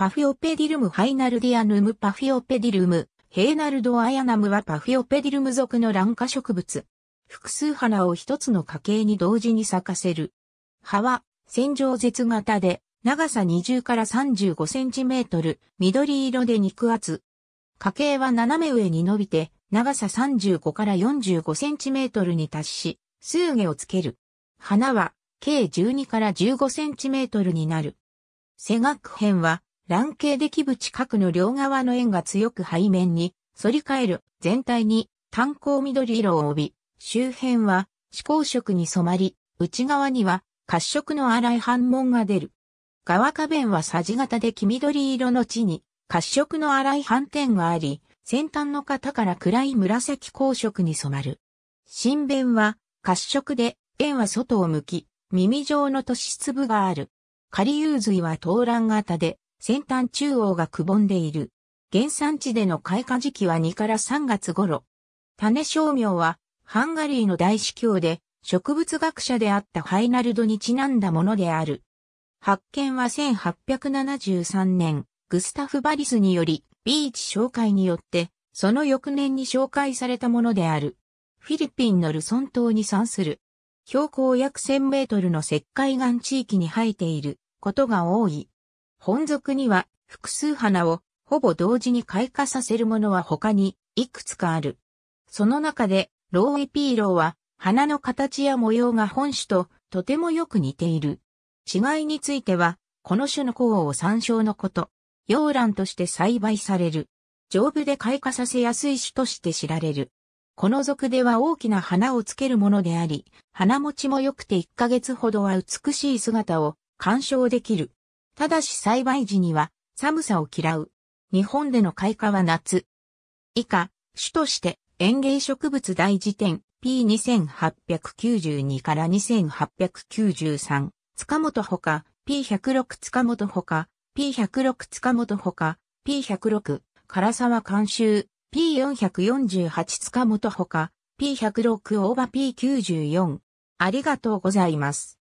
パフィオペディルムハイナルディアヌムパフィオペディルム、ヘイナルドアヤナムはパフィオペディルム属の卵花植物。複数花を一つの花茎に同時に咲かせる。葉は、線状絶型で、長さ20から35センチメートル、緑色で肉厚。花茎は斜め上に伸びて、長さ35から45センチメートルに達し、数毛をつける。花は、計12から15センチメートルになる。背学編は、卵形で木近くの両側の円が強く背面に反り返る全体に炭鉱緑色を帯び、周辺は紫光色に染まり、内側には褐色の荒い斑紋が出る。側下弁はさじ型で黄緑色の地に褐色の荒い斑点があり、先端の型から暗い紫光色に染まる。新弁は褐色で円は外を向き、耳状の都市粒がある。仮融髄は東蘭型で、先端中央がくぼんでいる。原産地での開花時期は2から3月頃。種商名は、ハンガリーの大司教で、植物学者であったハイナルドにちなんだものである。発見は1873年、グスタフ・バリスにより、ビーチ紹介によって、その翌年に紹介されたものである。フィリピンのルソン島に産する。標高約1000メートルの石灰岩地域に生えていることが多い。本属には複数花をほぼ同時に開花させるものは他にいくつかある。その中でローエピーローは花の形や模様が本種ととてもよく似ている。違いについては、この種の項を参照のこと。洋蘭として栽培される。丈夫で開花させやすい種として知られる。この属では大きな花をつけるものであり、花持ちも良くて1ヶ月ほどは美しい姿を鑑賞できる。ただし栽培時には寒さを嫌う。日本での開花は夏。以下、種として園芸植物大辞典 P2892 から2893塚本ほか P106 塚本ほか P106 塚本ほか P106 唐沢監修 P448 塚本ほか P106 大場 P94 ありがとうございます。